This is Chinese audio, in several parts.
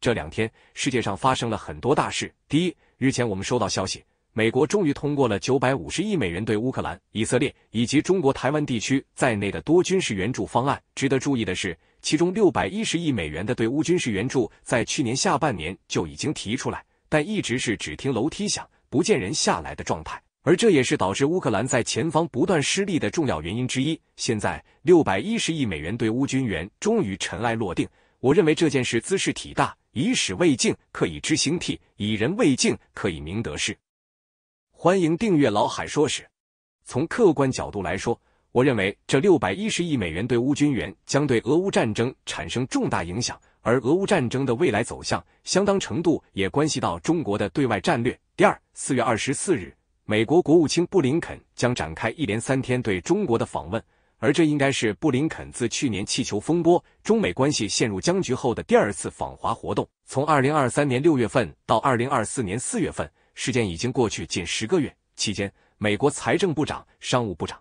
这两天，世界上发生了很多大事。第一，日前我们收到消息，美国终于通过了九百五十亿美元对乌克兰、以色列以及中国台湾地区在内的多军事援助方案。值得注意的是，其中六百一十亿美元的对乌军事援助在去年下半年就已经提出来，但一直是只听楼梯响，不见人下来的状态。而这也是导致乌克兰在前方不断失利的重要原因之一。现在，六百一十亿美元对乌军援终于尘埃落定。我认为这件事姿势体大，以史为镜可以知兴替，以人为镜可以明得失。欢迎订阅老海说史。从客观角度来说，我认为这六百一十亿美元对乌军援将对俄乌战争产生重大影响，而俄乌战争的未来走向相当程度也关系到中国的对外战略。第二，四月二十四日，美国国务卿布林肯将展开一连三天对中国的访问。而这应该是布林肯自去年气球风波、中美关系陷入僵局后的第二次访华活动。从二零二三年六月份到二零二四年四月份，时间已经过去近十个月。期间，美国财政部长、商务部长，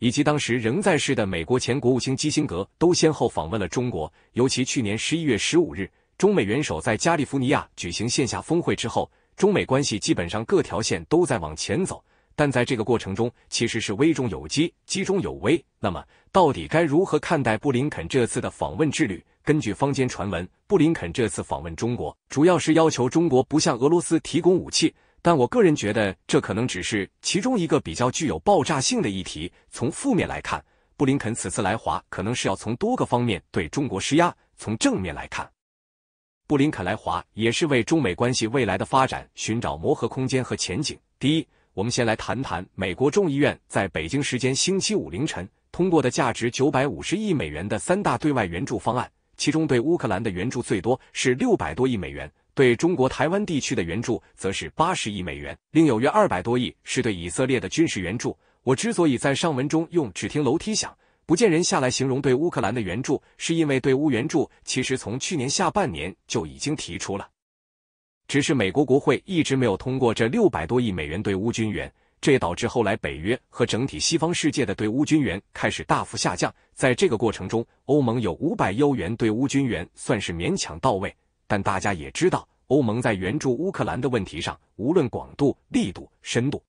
以及当时仍在世的美国前国务卿基辛格都先后访问了中国。尤其去年十一月十五日，中美元首在加利福尼亚举行线下峰会之后，中美关系基本上各条线都在往前走。但在这个过程中，其实是危中有机，机中有危。那么，到底该如何看待布林肯这次的访问之旅？根据坊间传闻，布林肯这次访问中国，主要是要求中国不向俄罗斯提供武器。但我个人觉得，这可能只是其中一个比较具有爆炸性的议题。从负面来看，布林肯此次来华，可能是要从多个方面对中国施压；从正面来看，布林肯来华也是为中美关系未来的发展寻找磨合空间和前景。第一。我们先来谈谈美国众议院在北京时间星期五凌晨通过的价值九百五十亿美元的三大对外援助方案，其中对乌克兰的援助最多是六百多亿美元，对中国台湾地区的援助则是八十亿美元，另有约二百多亿是对以色列的军事援助。我之所以在上文中用“只听楼梯响，不见人下来”来形容对乌克兰的援助，是因为对乌援助其实从去年下半年就已经提出了。只是美国国会一直没有通过这六百多亿美元对乌军援，这也导致后来北约和整体西方世界的对乌军援开始大幅下降。在这个过程中，欧盟有五百欧元对乌军援算是勉强到位，但大家也知道，欧盟在援助乌克兰的问题上，无论广度、力度、深度，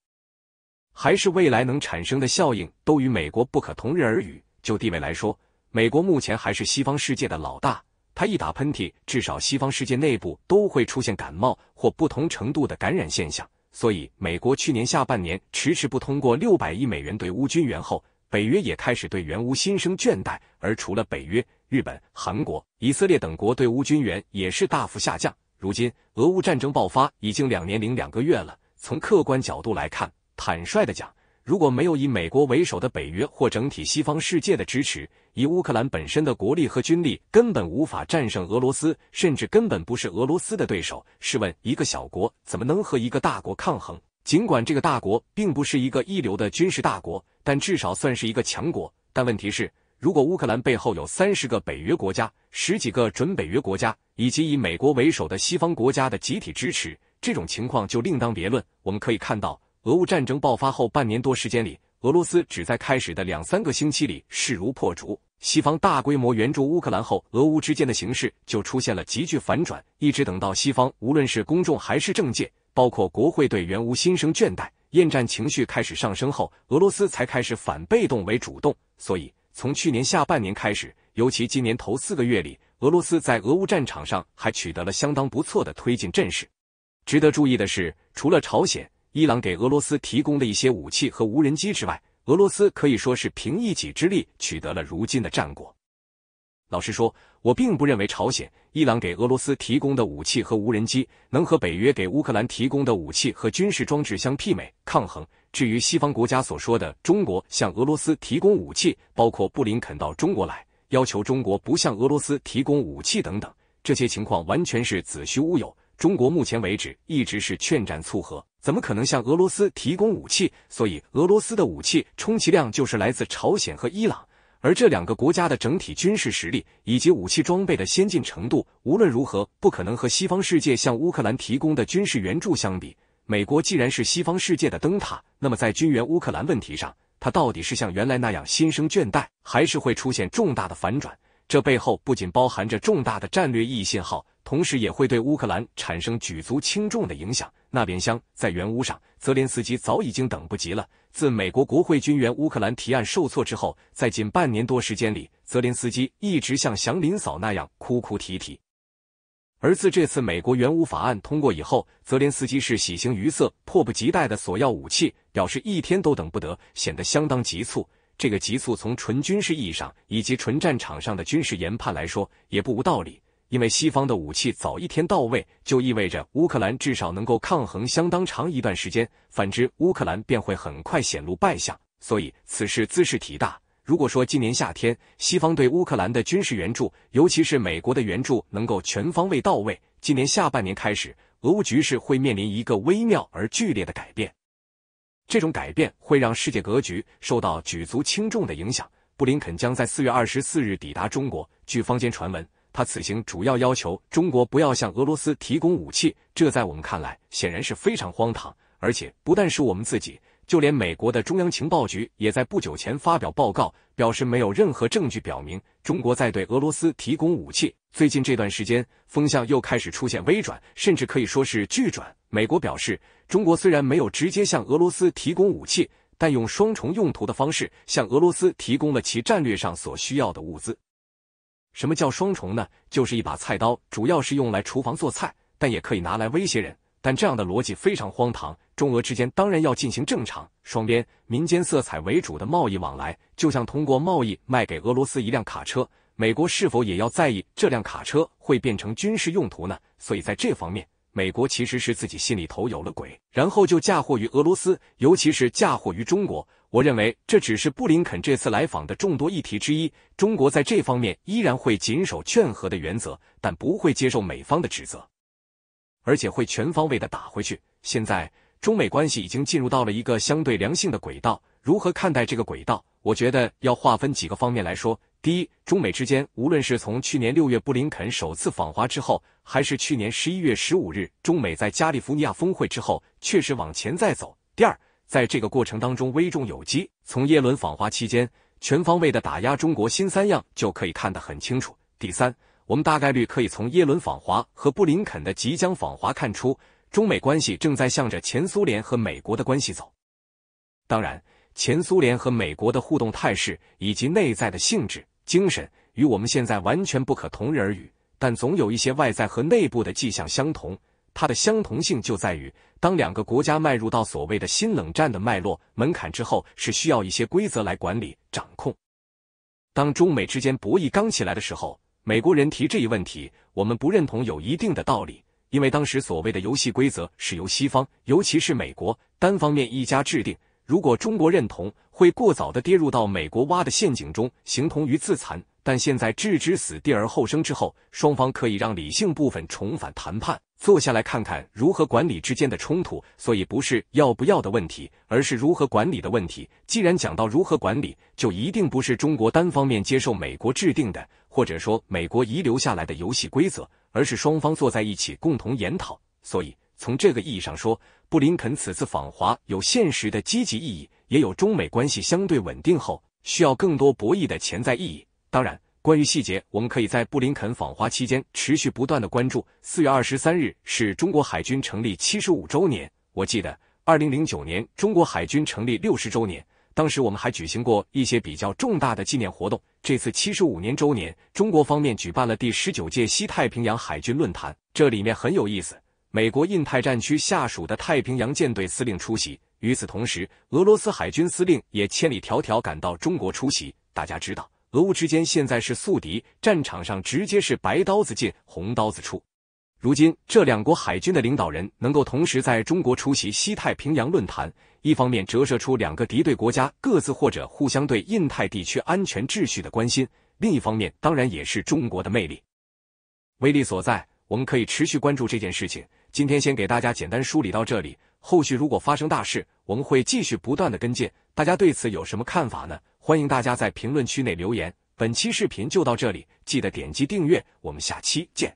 还是未来能产生的效应，都与美国不可同日而语。就地位来说，美国目前还是西方世界的老大。他一打喷嚏，至少西方世界内部都会出现感冒或不同程度的感染现象。所以，美国去年下半年迟迟不通过六百亿美元对乌军援后，北约也开始对援乌心生倦怠。而除了北约，日本、韩国、以色列等国对乌军援也是大幅下降。如今，俄乌战争爆发已经两年零两个月了。从客观角度来看，坦率的讲。如果没有以美国为首的北约或整体西方世界的支持，以乌克兰本身的国力和军力，根本无法战胜俄罗斯，甚至根本不是俄罗斯的对手。试问，一个小国怎么能和一个大国抗衡？尽管这个大国并不是一个一流的军事大国，但至少算是一个强国。但问题是，如果乌克兰背后有三十个北约国家、十几个准北约国家，以及以美国为首的西方国家的集体支持，这种情况就另当别论。我们可以看到。俄乌战争爆发后半年多时间里，俄罗斯只在开始的两三个星期里势如破竹。西方大规模援助乌克兰后，俄乌之间的形势就出现了急剧反转。一直等到西方无论是公众还是政界，包括国会对援乌心生倦怠、厌战情绪开始上升后，俄罗斯才开始反被动为主动。所以，从去年下半年开始，尤其今年头四个月里，俄罗斯在俄乌战场上还取得了相当不错的推进阵势。值得注意的是，除了朝鲜。伊朗给俄罗斯提供的一些武器和无人机之外，俄罗斯可以说是凭一己之力取得了如今的战果。老实说，我并不认为朝鲜、伊朗给俄罗斯提供的武器和无人机能和北约给乌克兰提供的武器和军事装置相媲美、抗衡。至于西方国家所说的中国向俄罗斯提供武器，包括布林肯到中国来要求中国不向俄罗斯提供武器等等，这些情况完全是子虚乌有。中国目前为止一直是劝战促和。怎么可能向俄罗斯提供武器？所以俄罗斯的武器充其量就是来自朝鲜和伊朗，而这两个国家的整体军事实力以及武器装备的先进程度，无论如何不可能和西方世界向乌克兰提供的军事援助相比。美国既然是西方世界的灯塔，那么在军援乌克兰问题上，它到底是像原来那样心生倦怠，还是会出现重大的反转？这背后不仅包含着重大的战略意义信号。同时，也会对乌克兰产生举足轻重的影响。那边厢，在原屋上，泽连斯基早已经等不及了。自美国国会援乌乌克兰提案受挫之后，在近半年多时间里，泽连斯基一直像祥林嫂那样哭哭啼啼。而自这次美国援乌法案通过以后，泽连斯基是喜形于色，迫不及待的索要武器，表示一天都等不得，显得相当急促。这个急促，从纯军事意义上以及纯战场上的军事研判来说，也不无道理。因为西方的武器早一天到位，就意味着乌克兰至少能够抗衡相当长一段时间；反之，乌克兰便会很快显露败相。所以此事姿势体大。如果说今年夏天西方对乌克兰的军事援助，尤其是美国的援助能够全方位到位，今年下半年开始，俄乌局势会面临一个微妙而剧烈的改变。这种改变会让世界格局受到举足轻重的影响。布林肯将在四月二十四日抵达中国。据坊间传闻。他此行主要要求中国不要向俄罗斯提供武器，这在我们看来显然是非常荒唐。而且不但是我们自己，就连美国的中央情报局也在不久前发表报告，表示没有任何证据表明中国在对俄罗斯提供武器。最近这段时间，风向又开始出现微转，甚至可以说是巨转。美国表示，中国虽然没有直接向俄罗斯提供武器，但用双重用途的方式向俄罗斯提供了其战略上所需要的物资。什么叫双重呢？就是一把菜刀，主要是用来厨房做菜，但也可以拿来威胁人。但这样的逻辑非常荒唐。中俄之间当然要进行正常双边、民间色彩为主的贸易往来，就像通过贸易卖给俄罗斯一辆卡车，美国是否也要在意这辆卡车会变成军事用途呢？所以在这方面。美国其实是自己心里头有了鬼，然后就嫁祸于俄罗斯，尤其是嫁祸于中国。我认为这只是布林肯这次来访的众多议题之一。中国在这方面依然会谨守劝和的原则，但不会接受美方的指责，而且会全方位的打回去。现在中美关系已经进入到了一个相对良性的轨道，如何看待这个轨道？我觉得要划分几个方面来说。第一，中美之间无论是从去年六月布林肯首次访华之后，还是去年十一月十五日中美在加利福尼亚峰会之后，确实往前在走。第二，在这个过程当中，危重有机，从耶伦访华期间全方位的打压中国新三样就可以看得很清楚。第三，我们大概率可以从耶伦访华和布林肯的即将访华看出，中美关系正在向着前苏联和美国的关系走。当然，前苏联和美国的互动态势以及内在的性质。精神与我们现在完全不可同日而语，但总有一些外在和内部的迹象相同。它的相同性就在于，当两个国家迈入到所谓的新冷战的脉络门槛之后，是需要一些规则来管理、掌控。当中美之间博弈刚起来的时候，美国人提这一问题，我们不认同，有一定的道理。因为当时所谓的游戏规则是由西方，尤其是美国单方面一家制定。如果中国认同，会过早的跌入到美国挖的陷阱中，形同于自残。但现在置之死地而后生之后，双方可以让理性部分重返谈判，坐下来看看如何管理之间的冲突。所以不是要不要的问题，而是如何管理的问题。既然讲到如何管理，就一定不是中国单方面接受美国制定的，或者说美国遗留下来的游戏规则，而是双方坐在一起共同研讨。所以。从这个意义上说，布林肯此次访华有现实的积极意义，也有中美关系相对稳定后需要更多博弈的潜在意义。当然，关于细节，我们可以在布林肯访华期间持续不断的关注。四月二十三日是中国海军成立七十五周年，我记得二零零九年中国海军成立六十周年，当时我们还举行过一些比较重大的纪念活动。这次七十五年周年，中国方面举办了第十九届西太平洋海军论坛，这里面很有意思。美国印太战区下属的太平洋舰队司令出席。与此同时，俄罗斯海军司令也千里迢迢赶到中国出席。大家知道，俄乌之间现在是宿敌，战场上直接是白刀子进红刀子出。如今，这两国海军的领导人能够同时在中国出席西太平洋论坛，一方面折射出两个敌对国家各自或者互相对印太地区安全秩序的关心，另一方面当然也是中国的魅力、威力所在。我们可以持续关注这件事情。今天先给大家简单梳理到这里，后续如果发生大事，我们会继续不断的跟进。大家对此有什么看法呢？欢迎大家在评论区内留言。本期视频就到这里，记得点击订阅，我们下期见。